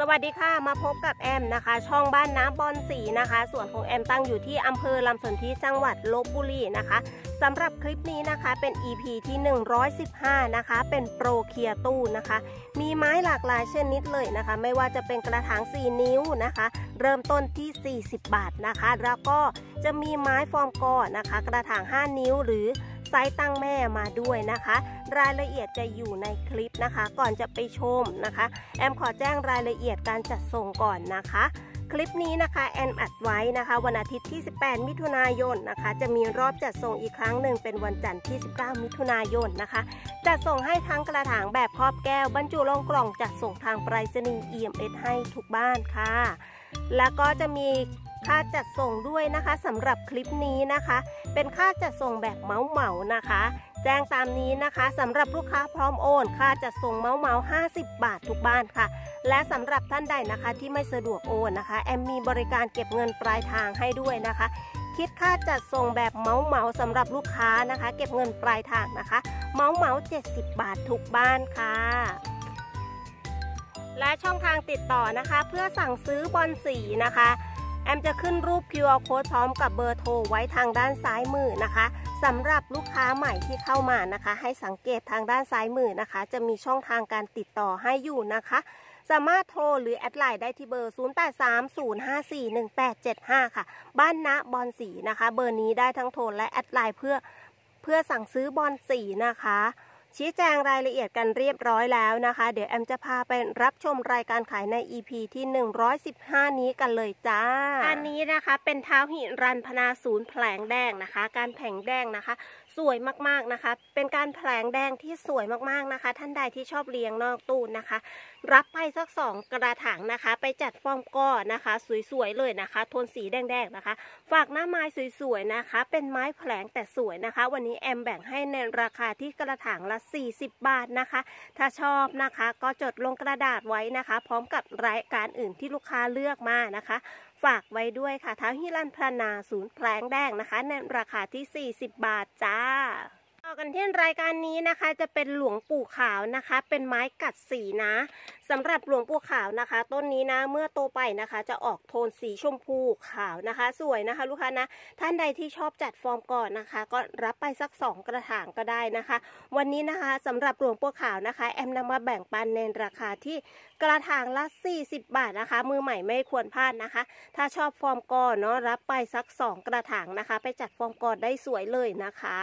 สวัสดีค่ะมาพบกับแอมนะคะ ช่องบ้านน้ำบอลสีนะคะส่วนของแอมตั้งอยู่ที่อำเภอลำสนธิจังหวัดลบบุรีนะคะสำหรับคลิปนี้นะคะเป็น EP ีที่ 115 นะคะ เป็นโปรเคียตู้นะคะมีไม้หลากหลายชนิดเลยนะคะ ไม่ว่าจะเป็นกระถาง 4 นิ้วนะคะ เริ่มต้นที่ 40 บาทนะคะ แล้วก็จะมีไม้ฟอร์มกอนะคะ กระถาง 5 นิ้วหรือไซต์ตั้งแม่มาด้วยนะคะ รายละเอียดจะอยู่ในคลิปนะคะก่อนจะไปชมนะคะ แอมขอแจ้งรายละเอียดการจัดส่งก่อนนะคะ คลิปนี้นะคะ แอนอัดไว้นะคะวันอาทิตย์ที่ 18 มิถุนายนนะคะจะมีรอบจัดส่งอีกครั้งหนึ่งเป็นวันจันทร์ที่ 19 มิถุนายนนะคะจัดส่งให้ทั้งกระถางแบบครอบแก้ว บรรจุลงกล่องจัดส่งทางไปรษณีย์ EMS ให้ทุกบ้านค่ะ แล้วก็จะมีค่าจัดส่งด้วยนะคะสำหรับคลิปนี้นะคะ เป็นค่าจัดส่งแบบเมาเมานะคะ แจ้งตามนี้นะคะสำหรับลูกค้าพร้อมโอน ค่าจัดส่งเมาเมา50 บาททุกบ้านค่ะ และสำหรับท่านใดนะคะที่ไม่สะดวกโอนนะคะ แอมมีบริการเก็บเงินปลายทางให้ด้วยนะคะ คิดค่าจัดส่งแบบเมาเมาสำหรับลูกค้านะคะ เก็บเงินปลายทางนะคะ เมาเมา70 บาททุกบ้านค่ะ และช่องทางติดต่อนะคะ เพื่อสั่งซื้อบอลสีนะคะแอมจะขึ้นรูป QR code พร้อมกับเบอร์โทรไว้ทางด้านซ้ายมือนะคะสำหรับลูกค้าใหม่ที่เข้ามานะคะ ให้สังเกตทางด้านซ้ายมือนะคะ จะมีช่องทางการติดต่อให้อยู่นะคะสามารถโทรหรือแอดไลน์ได้ที่เบอร์0830541875 ค่ะ บ้านณบอนสีนะคะ เบอร์นี้ได้ทั้งโทรและแอดไลน์เพื่อเพื่อสั่งซื้อบอนสีนะคะชี้แจงรายละเอียดกันเรียบร้อยแล้วนะคะ เดี๋ยวแอมจะพาไปรับชมรายการขายใน EP ีที่ 115 นี้กันเลยจ้า อันนี้นะคะเป็นเท้าหิรันพนาศูนย์แผลงแดงนะคะ การแผงแดงนะคะสวยมากๆนะคะ เป็นการแผลงแดงที่สวยมากๆนะคะ ท่านใดที่ชอบเลี้ยงนอกตู้นะคะ รับไปสักสองกระถางนะคะ ไปจัดฟอมก้อนะคะ สวย ๆ เลยนะคะ โทนสีแดงๆ นะคะ ฝากหน้าไม้สวย ๆ นะคะ เป็นไม้แผลงแต่สวยนะคะ วันนี้แอมแบ่งให้ในราคาที่กระถางละ40บาทนะคะ ถ้าชอบนะคะ ก็จดลงกระดาษไว้นะคะ พร้อมกับรายการอื่นที่ลูกค้าเลือกมานะคะฝากไว้ด้วยค่ะท้้วฮิรันพนาศูนย์แพลงแดงนะคะในราคาที่ 40 บาทจ้า่อกันที่รายการนี้นะคะจะเป็นหลวงปู่ขาวนะคะ เป็นไม้กัดสีนะ สำหรับหลวงปู่ขาวนะคะ ต้นนี้นะ เมื่อโตไปนะคะ จะออกโทนสีชมพูขาวนะคะ สวยนะคะ ลูกค้านะท่านใดที่ชอบจัดฟอร์มก่อนนะคะ ก็รับไปสัก 2 กระถางก็ได้นะคะ วันนี้นะคะ สำหรับหลวงปู่ขาวนะคะแอมนำมาแบ่งปันในราคาที่กระถางละ40บาทนะคะ มือใหม่ไม่ควรพลาดนะคะ ถ้าชอบฟอร์มก่อนเนาะรับไปสัก 2 กระถางนะคะ ไปจัดฟอร์มก่อนได้สวยเลยนะคะ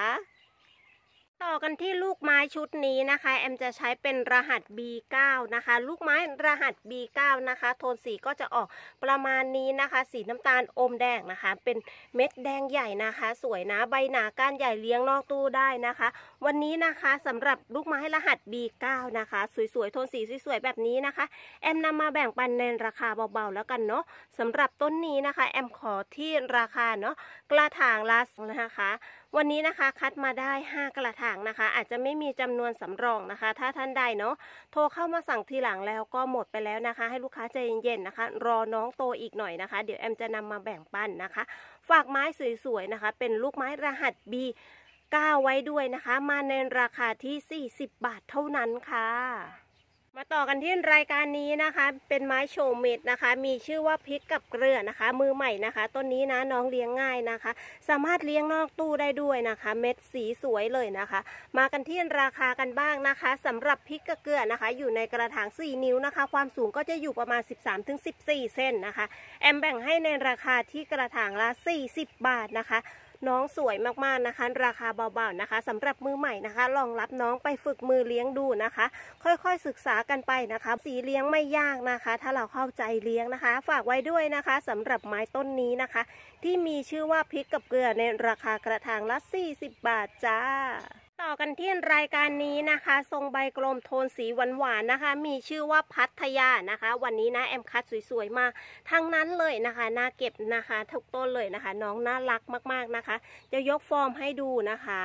ต่อกันที่ลูกไม้ชุดนี้นะคะแอมจะใช้เป็นรหัส B9 นะคะ ลูกไม้รหัส B9 นะคะโทนสีก็จะออกประมาณนี้นะคะ สีน้ำตาลอมแดงนะคะ เป็นเม็ดแดงใหญ่นะคะ สวยนะใบหนาก้านใหญ่เลี้ยงนอกตู้ได้นะคะ วันนี้นะคะสำหรับลูกไม้รหัส B9 นะคะสวยๆโทนสีสวยๆ แบบนี้นะคะแอมนำมาแบ่งปันในราคาเบาๆแล้วกันเนาะสำหรับต้นนี้นะคะแอมขอที่ราคาเนาะกระถางลสนะคะ วันนี้นะคะคัดมาได้ 5 กระถางางนะคะอาจจะไม่มีจำนวนสำรองนะคะ ถ้าท่านใดเนาะ โทรเข้ามาสั่งทีหลังแล้วก็หมดไปแล้วนะคะ ให้ลูกค้าใจเย็นๆนะคะ รอน้องโตอีกหน่อยนะคะ เดี๋ยวแอมจะนำมาแบ่งปันนะคะ ฝากไม้สวยๆนะคะ เป็นลูกไม้รหัส B 9 ไว้ด้วยนะคะ มาในราคาที่ 40 บาทเท่านั้นค่ะมาต่อกันที่รายการนี้นะคะ เป็นไม้โชว์เม็ดนะคะ มีชื่อว่าพริกกับเกลือนะคะ มือใหม่นะคะต้นนี้นะน้องเลี้ยงง่ายนะคะ สามารถเลี้ยงนอกตู้ได้ด้วยนะคะ เม็ดสีสวยเลยนะคะ มากันที่ราคากันบ้างนะคะ สำหรับพริกกับเกลือนะคะ อยู่ในกระถาง 4 นิ้วนะคะ ความสูงก็จะอยู่ประมาณ 13-14เซนนะคะ แอมแบ่งให้ในราคาที่กระถางละ40บาทนะคะน้องสวยมากๆนะคะ ราคาเบาๆนะคะ สำหรับมือใหม่นะคะ ลองรับน้องไปฝึกมือเลี้ยงดูนะคะ ค่อยๆ ศึกษากันไปนะคะ สีเลี้ยงไม่ยากนะคะ ถ้าเราเข้าใจเลี้ยงนะคะ ฝากไว้ด้วยนะคะ สำหรับไม้ต้นนี้นะคะ ที่มีชื่อว่าพริกกับเกลือในราคากระถางละ 40 บาทจ้าต่อกันที่รายการนี้นะคะ ทรงใบกลมโทนสีหวานๆนะคะ มีชื่อว่าพัทยานะคะ วันนี้นะ แอมคัดสวย ๆ มาทั้งนั้นเลยนะคะน่าเก็บนะคะทุกต้นเลยนะคะ น้อง น่ารักมากๆนะคะ จะยกฟอร์มให้ดูนะคะ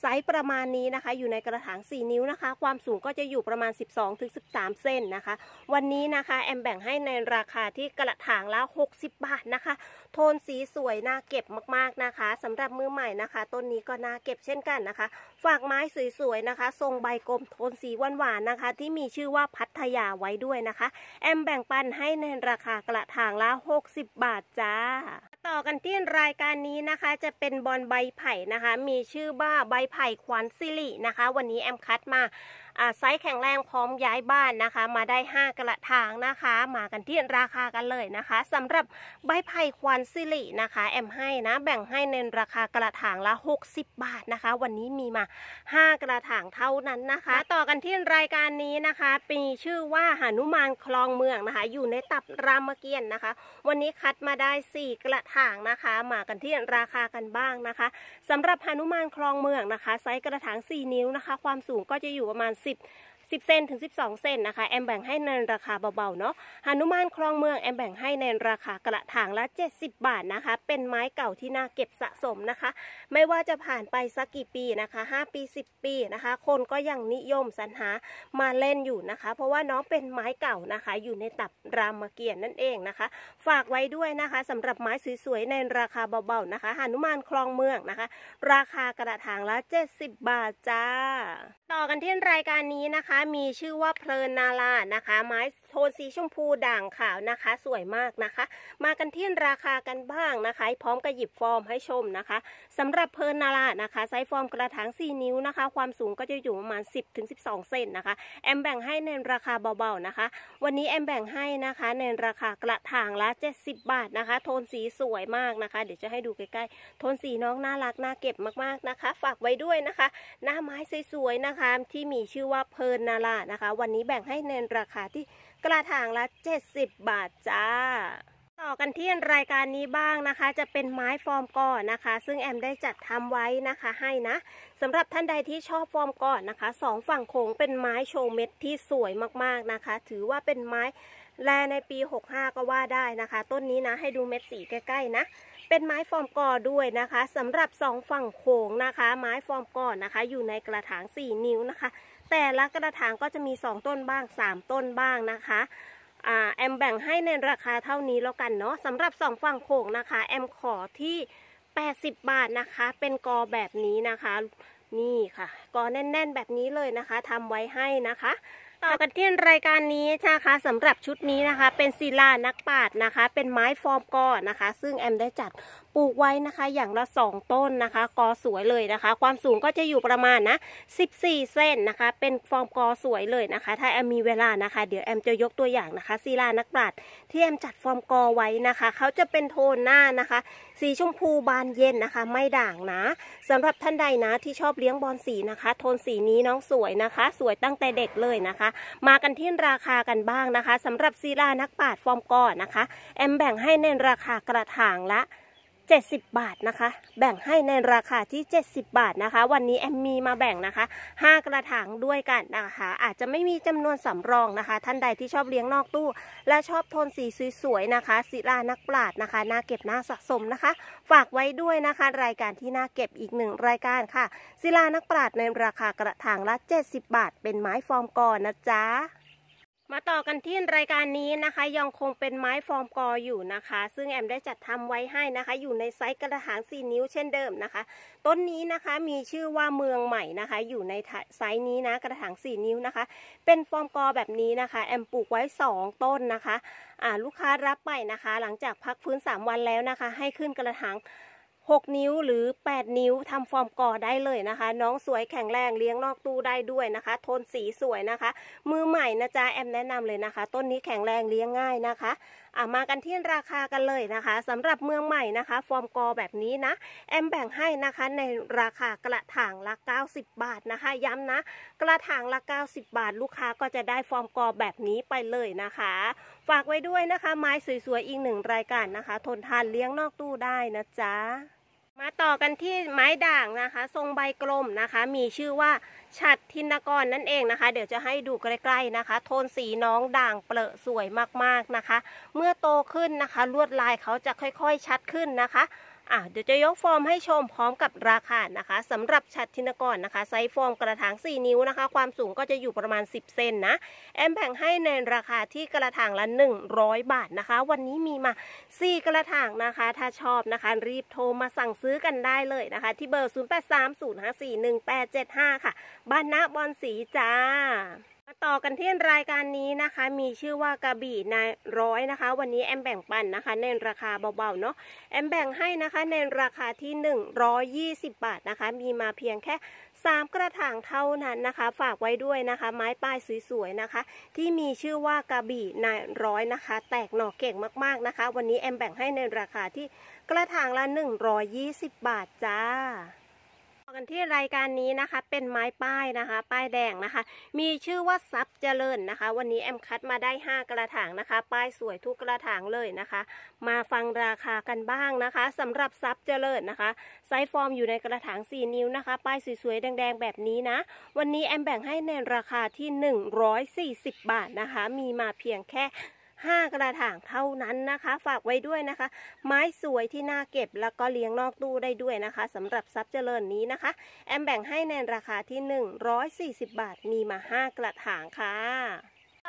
ไซส์ประมาณนี้นะคะอยู่ในกระถาง 4 นิ้วนะคะ ความสูงก็จะอยู่ประมาณ 12-13เซนนะคะ วันนี้นะคะแอมแบ่งให้ในราคาที่กระถางละ60 บาทนะคะ โทนสีสวยน่าเก็บมากๆนะคะสำหรับมือใหม่นะคะ ต้นนี้ก็น่าเก็บเช่นกันนะคะฝากากไม้สวย ๆ นะคะ ทรงใบกลมโทนสีหวาน ๆ นะคะ ที่มีชื่อว่าพัทยาไว้ด้วยนะคะ แอมแบ่งปันให้ในราคากระถางละ 60 บาทจ้า ต่อกันที่รายการนี้นะคะ จะเป็นบอลใบไผ่นะคะ มีชื่อว่าใบไผ่ขวัญสิรินะคะ วันนี้แอมคัดมาไซส์แข็งแรงพร้อมย้ายบ้านนะคะ มาได้ 5กระถางนะคะ มากันที่ราคากันเลยนะคะ สำหรับใบไผ่ควันสิรินะคะแอมให้นะแบ่งให้ในราคากระถางละ60 บาทนะคะ วันนี้มีมา 5กระถางเท่านั้นนะคะ ต่อกันที่รายการนี้นะคะมีชื่อว่าหานุมานคลองเมืองนะคะ อยู่ในตับรามเกียรตินะคะ วันนี้คัดมาได้ 4 กระถางนะคะ มากันที่ราคากันบ้างนะคะ สำหรับหานุมานคลองเมืองนะคะไซส์กระถาง4 นิ้วนะคะ ความสูงก็จะอยู่ประมาณ10 10เซนถึง 12เซนนะคะ แอมแบ่งให้ในราคาเบาๆเนาะหานุมานคลองเมืองแอมแบ่งให้ในราคากระถางละ 70 บาทนะคะ เป็นไม้เก่าที่น่าเก็บสะสมนะคะ ไม่ว่าจะผ่านไปสักกี่ปีนะคะ 5 ปี 10 ปีนะคะ คนก็ยังนิยมสรรหามาเล่นอยู่นะคะ เพราะว่าน้องเป็นไม้เก่านะคะ อยู่ในตับรามเกียรตินั่นเองนะคะ ฝากไว้ด้วยนะคะสำหรับไม้สวยๆในราคาเบาๆนะคะหานุมานคลองเมืองนะคะ ราคากระถางละ 70 บาทจ้าต่อกันที่รายการนี้นะคะมีชื่อว่า เพลินนาลานะคะ ไม้โทนสี ชมพูด่าง ขาวนะคะ สวยมากนะคะ มากันที่ราคากันบ้างนะคะพร้อมกับหยิบฟอร์มให้ชมนะคะ สำหรับเพลินนารานะคะไซส์ฟอร์มกระถาง 4 นิ้วนะคะ ความสูงก็จะอยู่ ประมาณ 10-12เซนนะคะ แอมแบ่งให้ในราคาเบาๆนะคะ วันนี้แอมแบ่งให้นะคะในราคากระถางละ 70 บาทนะคะโทนสีสวยมากนะคะ เดี๋ยวจะให้ดูใกล้ๆโทนสีน้องน่ารักน่าเก็บมากๆนะคะ ฝากไว้ด้วยนะคะ หน้าไม้สวยๆนะคะ ที่มีชื่อว่าเพลินนารานะคะ วันนี้แบ่งให้ในราคาที่กระถางละ70 บาทจ้าต่อกันที่รายการนี้บ้างนะคะ จะเป็นไม้ฟอร์มก่อนนะคะ ซึ่งแอมได้จัดทำไว้นะคะ ให้นะสำหรับท่านใดที่ชอบฟอร์มก่อนนะคะสองฝั่งโขงเป็นไม้โชว์เม็ดที่สวยมากๆนะคะ ถือว่าเป็นไม้ แลในปี 65 ก็ว่าได้นะคะ ต้นนี้นะ ให้ดูเม็ดสีใกล้ ๆ นะ เป็นไม้ฟอร์มก่อด้วยนะคะสำหรับสองฝั่งโขงนะคะ ไม้ฟอร์มก่อนนะคะ อยู่ในกระถาง4นิ้วนะคะแต่ละกระถาง ก็จะมี2ต้นบ้าง3ต้นบ้างนะคะแอมแบ่งให้ในราคาเท่านี้แล้วกันเนาะสำหรับ2ฝั่งโขงนะคะแอมขอที่ 80 บาทนะคะ เป็นกอแบบนี้นะคะนี่ค่ะกอแน่นๆแบบนี้เลยนะคะทำไว้ให้นะคะ ต่อกันที่รายการนี้นะคะสำหรับชุดนี้นะคะ เป็นศิลานักปาดนะคะ เป็นไม้ฟอร์มกอนะคะ ซึ่ง แอม ได้จัดปลูกไว้นะคะอย่างละ 2 ต้นนะคะ กอสวยเลยนะคะ ความสูงก็จะอยู่ประมาณนะ 14เส้นนะคะ เป็นฟอร์มกอสวยเลยนะคะ ถ้า แอมมีเวลานะคะ เดี๋ยวแอมจะยกตัวอย่างนะคะซีลานักปราชญ์ที่แอมจัดฟอร์มกอไว้นะคะ เขาจะเป็นโทนหน้านะคะ สีชมพูบานเย็นนะคะ ไม่ด่างนะ สำหรับท่านใดนะ ที่ชอบเลี้ยงบอลสีนะคะ โทนสีนี้น้องสวยนะคะ สวยตั้งแต่เด็กเลยนะคะ มากันที่ราคากันบ้างนะคะ สำหรับซีลานักปราชญ์ฟอร์มกอนะคะแอมแบ่งให้ในราคากระถางละ70 บาทนะคะ แบ่งให้ในราคาที่ 70 บาทนะคะ วันนี้แอมมีมาแบ่งนะคะ 5 กระถางด้วยกันนะคะ อาจจะไม่มีจำนวนสำรองนะคะ ท่านใดที่ชอบเลี้ยงนอกตู้และชอบโทนสีสวยๆนะคะ ศิลานักปราดนะคะน่าเก็บน่าสะสมนะคะ ฝากไว้ด้วยนะคะ รายการที่น่าเก็บอีกหนึ่งรายการค่ะ ศิลานักปราดในราคากระถางละ70 บาท เป็นไม้ฟอร์มกอนนะจ๊ะมาต่อกันที่รายการนี้นะคะยังคงเป็นไม้ฟอร์มกออยู่นะคะ ซึ่งแอมได้จัดทำไว้ให้นะคะ อยู่ในไซส์กระถาง 4 นิ้ว เช่นเดิมนะคะ ต้นนี้นะคะมีชื่อว่าเมืองใหม่นะคะ อยู่ในไซส์นี้นะกระถาง 4 นิ้วนะคะ เป็นฟอร์มกอแบบนี้นะคะ แอมปลูกไว้ 2 ต้นนะคะอ่าลูกค้ารับไปนะคะ หลังจากพักฟื้น 3 วันแล้วนะคะ ให้ขึ้นกระถาง6 นิ้วหรือ 8 นิ้วทำฟอร์มก่อได้เลยนะคะน้องสวยแข็งแรงเลี้ยงนอกตู้ได้ด้วยนะคะโทนสีสวยนะคะ มือใหม่นะจ๊ะแอมแนะนำเลยนะคะ ต้นนี้แข็งแรงเลี้ยงง่ายนะคะอ่ะมากันที่ราคากันเลยนะคะ สำหรับเมืองใหม่นะคะ ฟอร์มกอแบบนี้นะแอมแบ่งให้นะคะในราคากระถางละ 90 บาทนะคะ ย้ำนะกระถางละ 90 บาท ลูกค้า ก็จะได้ฟอร์มกอแบบนี้ไปเลยนะคะ ฝากไว้ด้วยนะคะไม้สวยๆอีกหนึ่งรายการนะคะทนทานเลี้ยงนอกตู้ได้นะจ๊ะมาต่อกันที่ไม้ด่างนะคะ ทรงใบกลมนะคะ มีชื่อว่าฉัดทินกร นั่นเองนะคะ เดี๋ยวจะให้ดูใกล้ๆนะคะ โทนสีน้องด่างเปลอะสวยมากๆนะคะ เมื่อโตขึ้นนะคะ ลวดลายเขาจะค่อยๆ ชัดขึ้นนะคะอ่ะเดี๋ยวจะยกฟอร์มให้ชมพร้อมกับราคานะคะสำหรับชัดทินกรนะคะ ไซส์ฟอร์มกระถาง4 นิ้วนะคะ ความสูงก็จะอยู่ประมาณ 10เซนนะแอมแบ่งให้ในราคาที่กระถางละ 100 บาทนะคะ วันนี้มีมา 4 กระถางนะคะ ถ้าชอบนะคะ รีบโทรมาสั่งซื้อกันได้เลยนะคะ ที่เบอร์ 0830541875 ค่ะบ้านนาบอนสีจ้ามาต่อกันที่รายการนี้นะคะ มีชื่อว่ากระบี่นายร้อยนะคะ วันนี้แอมแบ่งปันนะคะในราคาเบาๆเนาะแอมแบ่งให้นะคะในราคาที่ 120 บาทนะคะ มีมาเพียงแค่3กระถางเท่านั้นนะคะ ฝากไว้ด้วยนะคะ ไม้ป้ายสวยๆนะคะ ที่มีชื่อว่ากระบี่นายร้อยนะคะ แตกหน่อเก่งมากๆนะคะ วันนี้แอมแบ่งให้ในราคาที่กระถางละ120บาทจ้ากันที่รายการนี้นะคะเป็นไม้ป้ายนะคะ ป้ายแดงนะคะ มีชื่อว่าซับเจริญนะคะ วันนี้แอมคัดมาได้ 5 กระถางนะคะป้ายสวยทุกกระถางเลยนะคะ มาฟังราคากันบ้างนะคะ สำหรับซับเจริญนะคะไซส์ฟอร์มอยู่ในกระถาง 4 นิ้วนะคะ ป้ายสวยๆแดง ๆแบบนี้นะวันนี้แอมแบ่งให้ในราคาที่ 140 บาทนะคะ มีมาเพียงแค่5กระถางเท่านั้นนะคะ ฝากไว้ด้วยนะคะ ไม้สวยที่น่าเก็บ แล้วก็เลี้ยงนอกตู้ได้ด้วยนะคะสำหรับซับเจริญนี้นะคะ แอมแบ่งให้ในราคาที่140 บาทมีมา5กระถางค่ะ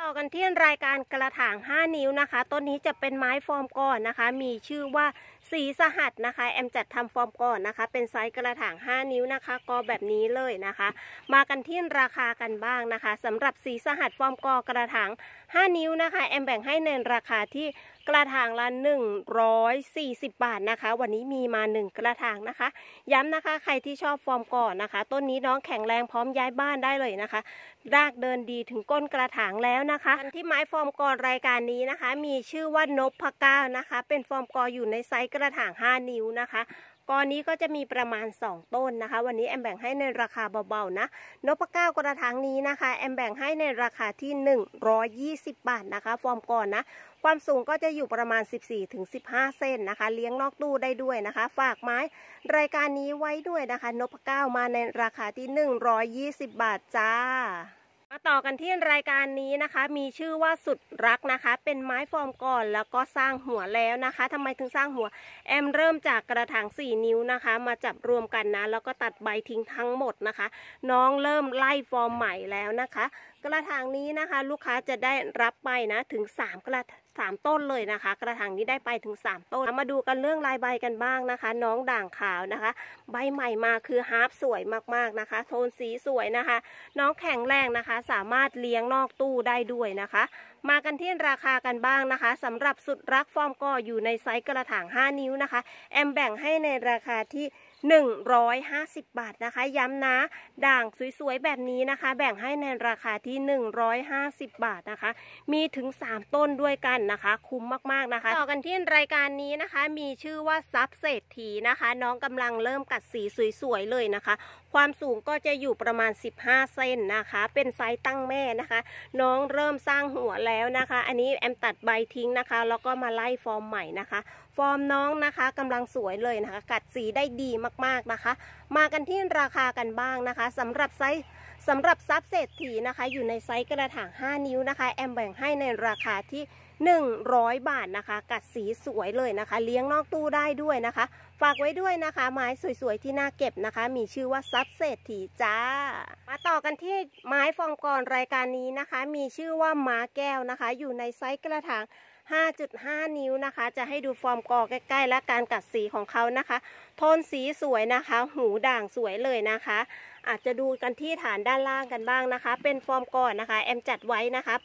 ต่อกันที่รายการกระถาง 5 นิ้วนะคะ ต้นนี้จะเป็นไม้ฟอร์มก่อนนะคะ มีชื่อว่าสีสหัสนะคะแอมจัดทำฟอร์มก่อนนะคะ เป็นไซส์กระถาง 5 นิ้วนะคะกอแบบนี้เลยนะคะ มากันที่ราคากันบ้างนะคะสำหรับสีสหัสฟอร์มกอกระถาง 5 นิ้วนะคะแอมแบ่งให้ในราคาที่กระถางละ 140 บาทนะคะ วันนี้มีมา 1 กระถางนะคะ ย้ำนะคะใครที่ชอบฟอร์มก่อนนะคะ ต้นนี้น้องแข็งแรงพร้อมย้ายบ้านได้เลยนะคะ รากเดินดีถึงก้นกระถางแล้วนะคะที่ไม้ฟอร์มกอรายการนี้นะคะ มีชื่อว่านพพก้านะคะ เป็นฟอร์มกออยู่ในไซส์ระถาง 5 นิ้ว นะคะกอนี้ก็จะมีประมาณ 2 ต้นนะคะ วันนี้แอมแบ่งให้ในราคาเบาๆนะนพเก้ากระถางนี้นะคะ แอมแบ่งให้ในราคาที่ 120 บาทนะคะ ฟอร์มก่อนนะ ความสูงก็จะอยู่ประมาณ 14-15 เซนนะคะ เลี้ยงนอกตู้ได้ด้วยนะคะ ฝากไม้ รายการนี้ไว้ด้วยนะคะนพเก้ามาในราคาที่ 120 บาทจ้ามาต่อกันที่รายการนี้นะคะ มีชื่อว่าสุดรักนะคะ เป็นไม้ฟอร์มก่อนแล้วก็สร้างหัวแล้วนะคะ ทำไมถึงสร้างหัวแอมเริ่มจากกระถาง 4 นิ้วนะคะ มาจับรวมกันนะ แล้วก็ตัดใบทิ้งทั้งหมดนะคะ น้องเริ่มไล่ฟอร์มใหม่แล้วนะคะ กระถางนี้นะคะ ลูกค้าจะได้รับไปนะ ถึง 3 กระ3ต้นเลยนะคะ กระถางนี้ได้ไปถึง3ต้นมาดูกันเรื่องลายใบกันบ้างนะคะ น้องด่างขาวนะคะ ใบใหม่มาคือฮาร์ฟสวยมากๆนะคะ โทนสีสวยนะคะ น้องแข็งแรงนะคะ สามารถเลี้ยงนอกตู้ได้ด้วยนะคะ มากันที่ราคากันบ้างนะคะ สำหรับสุดรักฟอร์มก็อยู่ในไซส์กระถาง5 นิ้วนะคะแอมแบ่งให้ในราคาที่150 บาทนะคะ ย้ำนะด่างสวย ๆ แบบนี้นะคะ แบ่งให้ในราคาที่ 150 บาทนะคะ มีถึง 3 ต้นด้วยกันนะคะ คุ้มมากๆนะคะ ต่อกันที่รายการนี้นะคะมีชื่อว่าซับเศรษฐีนะคะ น้องกำลังเริ่มกัดสีสวยๆเลยนะคะ ความสูงก็จะอยู่ประมาณ 15 เซนนะคะ เป็นไซส์ตั้งแม่นะคะ น้องเริ่มสร้างหัวแล้วนะคะ อันนี้แอมตัดใบทิ้งนะคะแล้วก็มาไล่ฟอร์มใหม่นะคะฟอร์มน้องนะคะกำลังสวยเลยนะคะ กัดสีได้ดีมาก ๆ นะคะ มากันที่ราคากันบ้างนะคะสำหรับไซส์สำหรับซับเศรษฐีนะคะ อยู่ในไซส์กระถาง 5 นิ้วนะคะแอมแบ่งให้ในราคาที่ 100 บาทนะคะ กัดสีสวยเลยนะคะ เลี้ยงนอกตู้ได้ด้วยนะคะ ฝากไว้ด้วยนะคะไม้สวยๆที่น่าเก็บนะคะ มีชื่อว่าซับเศรษฐีจ้า มาต่อกันที่ไม้ฟองกรรายการนี้นะคะ มีชื่อว่าม้าแก้วนะคะ อยู่ในไซส์กระถาง5.5 นิ้วนะคะ จะให้ดูฟอร์มกอใกล้ๆ และการกัดสีของเขานะคะ โทนสีสวยนะคะ หูด่างสวยเลยนะคะอาจจะดูกันที่ฐานด้านล่างกันบ้างนะคะ เป็นฟอร์มกอนนะคะแอมจัดไว้นะครับ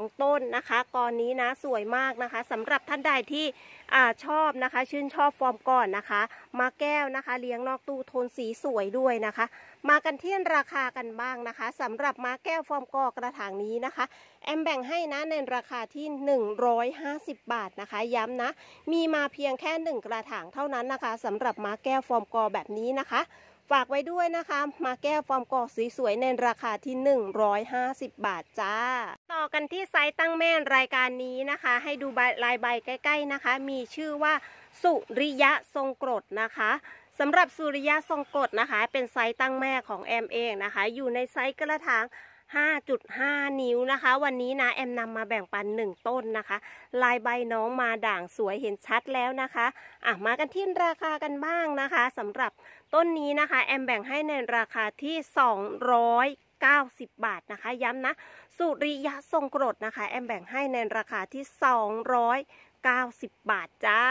งต้นนะคะกอนนี้นะสวยมากนะคะ สำหรับท่านใดที่อชอบนะคะ ชื่นชอบฟอร์มกอนนะคะ มาแก้วนะคะ เลี้ยงนอกตู้โทนสีสวยด้วยนะคะ มากันที่ราคากันบ้างนะคะ สำหรับมาแก้วฟอร์มกอกระถางนี้นะคะ แอมแบ่งให้นะในราคาที่150บาทนะคะ ย้ำนะ มีมาเพียงแค่1กระถางเท่านั้นนะคะ สำหรับมาแก้วฟอร์มกอแบบนี้นะคะฝากไว้ด้วยนะคะ มาแก้ฟอร์มกอกสวยๆในราคาที่ 150 บาทจ้า ต่อกันที่ไซต์ตั้งแม่รายการนี้นะคะ ให้ดูลายใบใกล้ๆนะคะ มีชื่อว่าสุริยะทรงกรดนะคะสำหรับสุริยะทรงกรดนะคะ เป็นไซต์ตั้งแม่ของแอมเองนะคะอยู่ในไซต์กระถาง5.5 นิ้วนะคะ วันนี้นะแอมนำมาแบ่งปัน 1 ต้นนะคะลายใบน้องมาด่างสวยเห็นชัดแล้วนะคะอ่ะมากันที่ราคากันบ้างนะคะสำหรับต้นนี้นะคะแอมแบ่งให้ในราคาที่ 290 บาทนะคะ ย้ำนะสุริยะทรงกรดนะคะ แอมแบ่งให้ในราคาที่ 290 บาท จ้า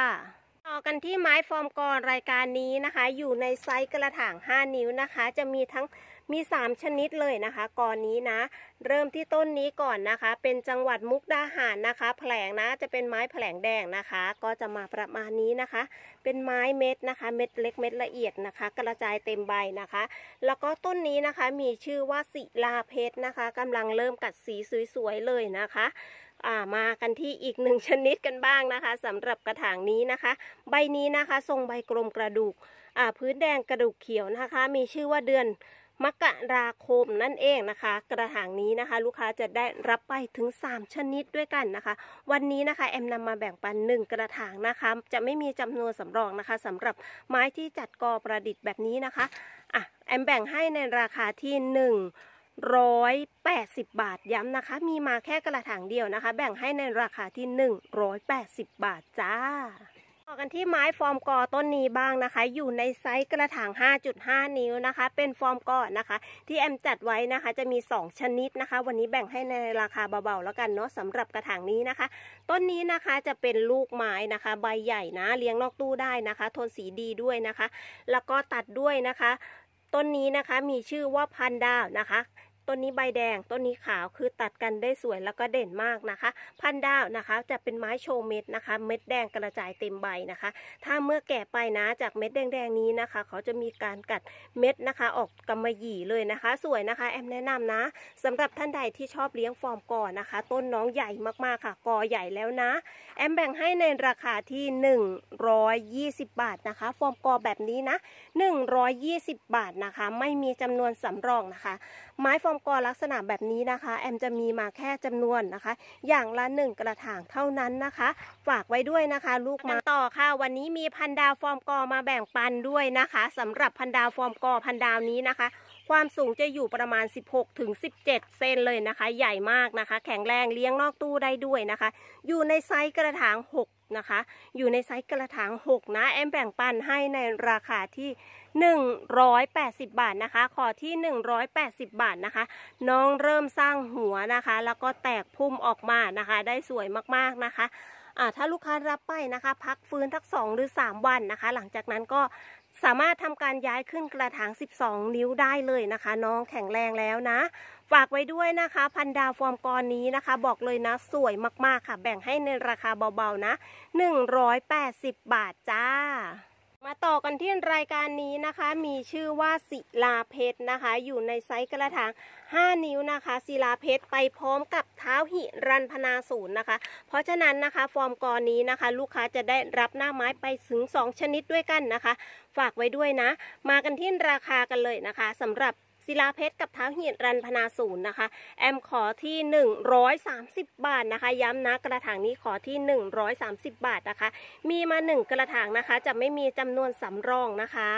ต่อกันที่ไม้ฟอร์มกรรายการนี้นะคะ อยู่ในไซส์กระถาง 5 นิ้วนะคะ จะมีทั้งมี 3 ชนิดเลยนะคะกอนนี้นะ เริ่มที่ต้นนี้ก่อนนะคะ เป็นจังหวัดมุกดาหารนะคะ แผลงนะ จะเป็นไม้แผลงแดงนะคะ ก็จะมาประมาณนี้นะคะ เป็นไม้เม็ดนะคะ เม็ดเล็กเม็ดละเอียดนะคะ กระจายเต็มใบนะคะ แล้วก็ต้นนี้นะคะ มีชื่อว่าศิลาเพชรนะคะ กำลังเริ่มกัดสีสวยๆเลยนะคะมากันที่อีกหนึ่งชนิดกันบ้างนะคะสำหรับกระถางนี้นะคะ ใบนี้นะคะ ทรงใบกลมกระดูกพื้นแดงกระดูกเขียวนะคะ มีชื่อว่าเดือนมกราคมนั่นเองนะคะ กระถางนี้นะคะ ลูกค้าจะได้รับไปถึง 3 ชนิดด้วยกันนะคะ วันนี้นะคะแอมนำมาแบ่งปัน1กระถางนะคะจะไม่มีจำนวนสำรองนะคะ สำหรับไม้ที่จัดกอประดิษฐ์แบบนี้นะคะอ่ะแอมแบ่งให้ในราคาที่1 180บาทย้ำนะคะ มีมาแค่กระถางเดียวนะคะ แบ่งให้ในราคาที่180 บาทจ้า่อกันที่ไม้ฟอร์มกอต้นนี้บ้างนะคะ อยู่ในไซส์กระถาง 5.5 นิ้วนะคะ เป็นฟอร์มกอนะคะ ที่แอมจัดไว้นะคะ จะมี 2 ชนิดนะคะ วันนี้แบ่งให้ในราคาเบาๆแล้วกันเนาะสำหรับกระถางนี้นะคะ ต้นนี้นะคะจะเป็นลูกไม้นะคะ ใบใหญ่นะเลี้ยงนอกตู้ได้นะคะทนสีดีด้วยนะคะ แล้วก็ตัดด้วยนะคะ ต้นนี้นะคะ มีชื่อว่าพันดาวนะคะต้นนี้ใบแดง ต้นนี้ขาว คือตัดกันได้สวยแล้วก็เด่นมากนะคะ พันดาวนะคะ จะเป็นไม้โชว์เม็ดนะคะ เม็ดแดงกระจายเต็มใบนะคะ ถ้าเมื่อแก่ไปนะจากเม็ดแดงๆ นี้นะคะ เขาจะมีการกัดเม็ดนะคะ ออกกำมะหยี่เลยนะคะ สวยนะคะ แอมแนะนำนะ สำหรับท่านใดที่ชอบเลี้ยงฟอร์มก่อนนะคะ ต้นน้องใหญ่มากๆค่ะ กอใหญ่แล้วนะ แอมแบ่งให้ในราคาที่120บาทนะคะ ฟอร์มกอแบบนี้นะ120บาทนะคะ ไม่มีจำนวนสำรองนะคะไม้ฟอมกอลักษณะแบบนี้นะคะ แอมจะมีมาแค่จำนวนนะคะ อย่างละหนึ่งกระถางเท่านั้นนะคะ ฝากไว้ด้วยนะคะ ลูกมาต่อค่ะวันนี้มีพันดาวฟอร์ม กอมาแบ่งปันด้วยนะคะ สำหรับพันดาวฟอร์มกอพันดาวนี้นะคะความสูงจะอยู่ประมาณ 16ถึง 17 เซนเลยนะคะ ใหญ่มากนะคะ แข็งแรงเลี้ยงนอกตู้ได้ด้วยนะคะ อยู่ในไซส์กระถาง 6 นะคะ อยู่ในไซส์กระถาง 6 นะ แอมแบ่งปันให้ในราคาที่ 180 บาทนะคะ ขอที่ 180 บาทนะคะ น้องเริ่มสร้างหัวนะคะ แล้วก็แตกพุ่มออกมานะคะ ได้สวยมากๆนะคะถ้าลูกค้ารับไปนะคะ พักฟื้นทักสองหรือ 3 วันนะคะ หลังจากนั้นก็สามารถทำการย้ายขึ้นกระถาง 12 นิ้วได้เลยนะคะ น้องแข็งแรงแล้วนะ ฝากไว้ด้วยนะคะพันดาวฟอร์มกรนี้นะคะ บอกเลยนะ สวยมากๆค่ะ แบ่งให้ในราคาเบา ๆ นะ 180 บาทจ้ามาต่อกันที่รายการนี้นะคะ มีชื่อว่าศิลาเพชรนะคะ อยู่ในไซส์กระถาง 5 นิ้วนะคะ ศิลาเพชรไปพร้อมกับเท้าหิรันพนาศูนย์นะคะ เพราะฉะนั้นนะคะ ฟอร์มกรนี้นะคะ ลูกค้าจะได้รับหน้าไม้ไปถึง 2 ชนิดด้วยกันนะคะ ฝากไว้ด้วยนะ มากันที่ราคากันเลยนะคะสำหรับศิลาเพชรกับเท้าหินรันพนาศูนย์นะคะ แอมขอที่ 130 บาทนะคะ ย้ำนะกระถางนี้ขอที่ 130 บาทนะคะ มีมา 1 กระถางนะคะ จะไม่มีจำนวนสำรองนะคะ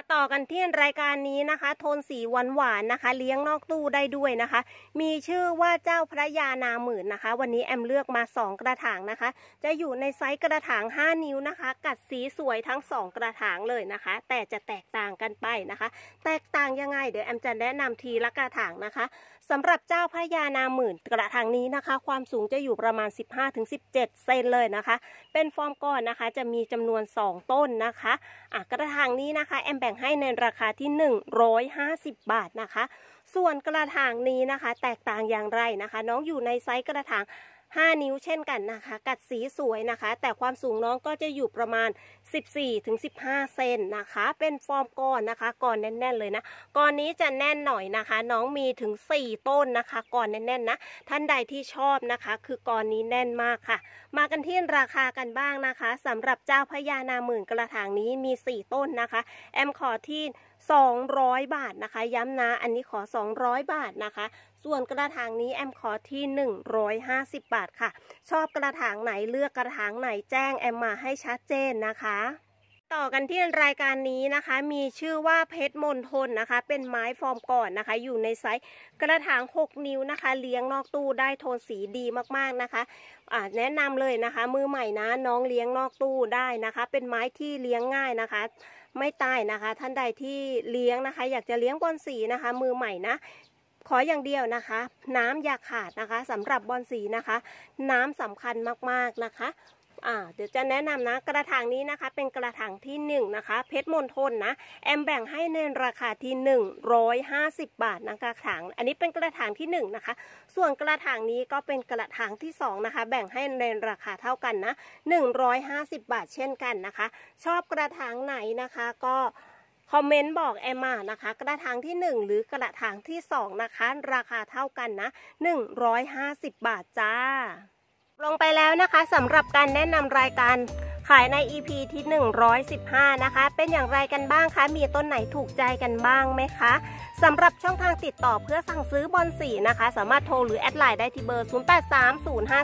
มาต่อกันที่รายการนี้นะคะ โทนสีหวานหวานนะคะ เลี้ยงนอกตู้ได้ด้วยนะคะ มีชื่อว่าเจ้าพระยานาหมื่นนะคะ วันนี้แอมเลือกมา 2 กระถางนะคะ จะอยู่ในไซส์กระถาง 5 นิ้วนะคะ กัดสีสวยทั้ง 2 กระถางเลยนะคะ แต่จะแตกต่างกันไปนะคะ แตกต่างยังไง เดี๋ยวแอมจะแนะนำทีละกระถางนะคะ สำหรับเจ้าพระยานาหมื่น กระถางนี้นะคะ ความสูงจะอยู่ประมาณ 15-17 เซนเลยนะคะ เป็นฟอร์มก่อนนะคะจะมีจำนวน 2 ต้นนะคะอ่ะกระถางนี้นะคะแอมแบแต่งให้ในราคาที่150บาทนะคะ ส่วนกระถาง นี้ นะคะ แตกต่างอย่างไร นะคะ น้องอยู่ในไซส์ กระถาง5 นิ้วเช่นกันนะคะ กัดสีสวยนะคะ แต่ความสูงน้องก็จะอยู่ประมาณ14-15เซนนะคะ เป็นฟอร์มก้อนนะคะก้อนแน่น ๆเลยนะก้อนนี้จะแน่นหน่อยนะคะ น้องมีถึง 4 ต้นนะคะก้อนแน่นๆนะท่านใดที่ชอบนะคะ คือก้อนนี้แน่นมากค่ะ มากันที่ราคากันบ้างนะคะ สำหรับเจ้าพญานาหมื่นกระถางนี้มี 4ต้นนะคะ แอมขอที่200 บาทนะคะ ย้ำนะอันนี้ขอ200บาทนะคะส่วนกระถางนี้ แอมขอที่ 150 บาทค่ะ ชอบกระถางไหนเลือกกระถางไหนแจ้งแอมมาให้ชัดเจนนะคะ ต่อกันที่รายการนี้นะคะ มีชื่อว่าเพชรมนทนนะคะ เป็นไม้ฟอร์มก่อนนะคะ อยู่ในไซส์กระถาง 6 นิ้วนะคะ เลี้ยงนอกตู้ได้โทนสีดีมากๆนะคะ แนะนำเลยนะคะ มือใหม่นะน้องเลี้ยงนอกตู้ได้นะคะ เป็นไม้ที่เลี้ยงง่ายนะคะ ไม่ตายนะคะ ท่านใดที่เลี้ยงนะคะ อยากจะเลี้ยงบอนสีนะคะ มือใหม่นะขออย่างเดียวนะคะ น้ำอย่าขาดนะคะสำหรับบอนสีนะคะ น้ำสำคัญมากๆนะคะอ่าเดี๋ยวจะแนะนำนะ กระถางนี้นะคะเป็นกระถางที่1นนะคะเพชรมณฑลนะแอมแบ่งให้ในราคาที่150 บาทนะกระถางอันนี้เป็นกระถางที่1นะคะส่วนกระถางนี้ก็เป็นกระถางที่2นะคะ แบ่งให้ในราคาเท่ากันนะ 150 บาทเช่นกันนะคะ ชอบกระถางไหนนะคะก็คอมเมนต์บอกแอมมานะคะ กระถางที่ 1 หรือกระถางที่ 2 นะคะราคาเท่ากันนะ 150 บาทจ้า ลงไปแล้วนะคะสำหรับการแนะนำรายการขายใน EP ีที่ 115 นะคะ เป็นอย่างไรกันบ้างคะ มีต้นไหนถูกใจกันบ้างไหมคะสำหรับช่องทางติดต่อเพื่อสั่งซื้อบอลสีนะคะ สามารถโทรหรือแอดไลน์ได้ที่เบอร์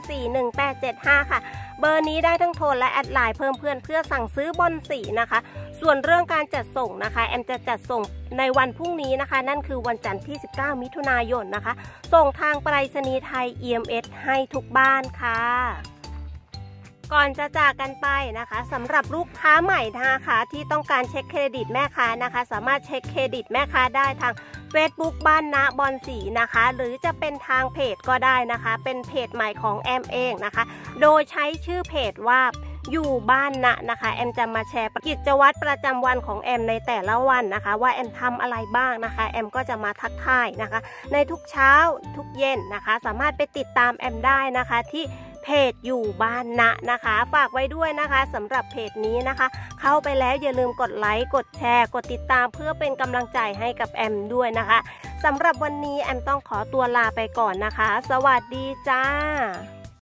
0830541875 ค่ะ เบอร์นี้ได้ทั้งโทรและแอดไลน์เพิ่มเพื่อนเพื่อสั่งซื้อบอลสีนะคะส่วนเรื่องการจัดส่งนะคะแอมจะจัดส่งในวันพรุ่งนี้นะคะ นั่นคือวันจันทร์ที่ 19 มิถุนายนนะคะส่งทางไปรษณีย์ไทย EMS ให้ทุกบ้านค่ะ ก่อนจะจากกันไปนะคะสำหรับลูกค้าใหม่นะคะที่ต้องการเช็คเครดิตแม่ค้านะคะ สามารถเช็คเครดิตแม่ค้าได้ทาง Facebook บ้านนะบอลสีนะคะ หรือจะเป็นทางเพจก็ได้นะคะ เป็นเพจใหม่ของแอมเองนะคะโดยใช้ชื่อเพจว่าอยู่บ้านนะนะคะแอมจะมาแชร์กิจวัตรประจำวันของ แอมในแต่ละวันนะคะ ว่าแอมทำอะไรบ้างนะคะแอมก็จะมาทักทายนะคะ ในทุกเช้าทุกเย็นนะคะ สามารถไปติดตาม แอมได้นะคะ ที่เพจอยู่บ้านนะนะคะ ฝากไว้ด้วยนะคะสำหรับเพจนี้นะคะ เข้าไปแล้วอย่าลืมกดไลค์กดแชร์กดติดตามเพื่อเป็นกำลังใจให้กับแอมด้วยนะคะสำหรับวันนี้ แอมต้องขอตัวลาไปก่อนนะคะ สวัสดีจ้า